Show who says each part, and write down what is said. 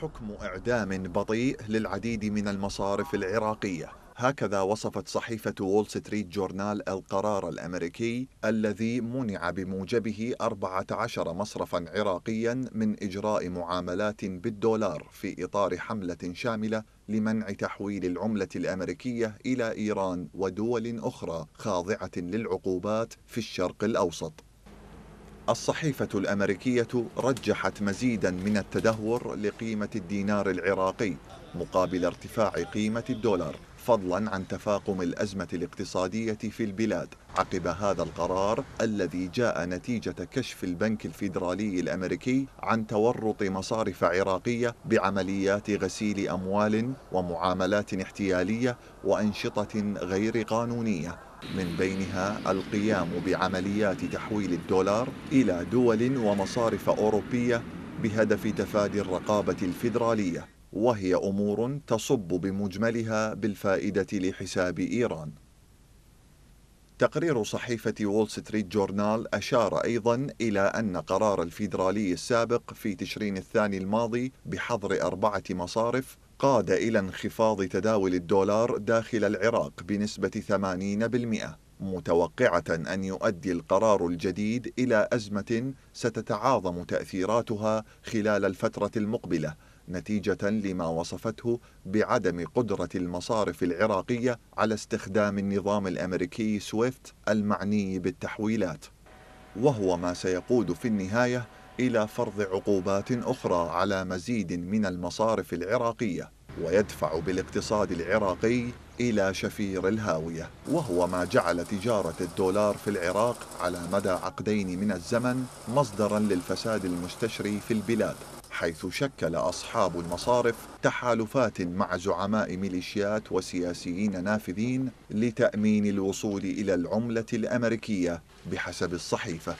Speaker 1: حكم إعدام بطيء للعديد من المصارف العراقية هكذا وصفت صحيفة وول ستريت جورنال القرار الأمريكي الذي منع بموجبه 14 مصرفا عراقيا من إجراء معاملات بالدولار في إطار حملة شاملة لمنع تحويل العملة الأمريكية إلى إيران ودول أخرى خاضعة للعقوبات في الشرق الأوسط الصحيفة الأمريكية رجحت مزيدا من التدهور لقيمة الدينار العراقي مقابل ارتفاع قيمة الدولار فضلا عن تفاقم الأزمة الاقتصادية في البلاد عقب هذا القرار الذي جاء نتيجة كشف البنك الفيدرالي الأمريكي عن تورط مصارف عراقية بعمليات غسيل أموال ومعاملات احتيالية وأنشطة غير قانونية من بينها القيام بعمليات تحويل الدولار إلى دول ومصارف أوروبية بهدف تفادي الرقابة الفيدرالية وهي أمور تصب بمجملها بالفائدة لحساب إيران تقرير صحيفة وول ستريت جورنال أشار أيضا إلى أن قرار الفيدرالي السابق في تشرين الثاني الماضي بحظر أربعة مصارف قاد إلى انخفاض تداول الدولار داخل العراق بنسبة 80% متوقعة أن يؤدي القرار الجديد إلى أزمة ستتعاظم تأثيراتها خلال الفترة المقبلة نتيجة لما وصفته بعدم قدرة المصارف العراقية على استخدام النظام الأمريكي سويفت المعني بالتحويلات وهو ما سيقود في النهاية إلى فرض عقوبات أخرى على مزيد من المصارف العراقية ويدفع بالاقتصاد العراقي إلى شفير الهاوية وهو ما جعل تجارة الدولار في العراق على مدى عقدين من الزمن مصدرا للفساد المستشري في البلاد حيث شكل أصحاب المصارف تحالفات مع زعماء ميليشيات وسياسيين نافذين لتأمين الوصول إلى العملة الأمريكية بحسب الصحيفة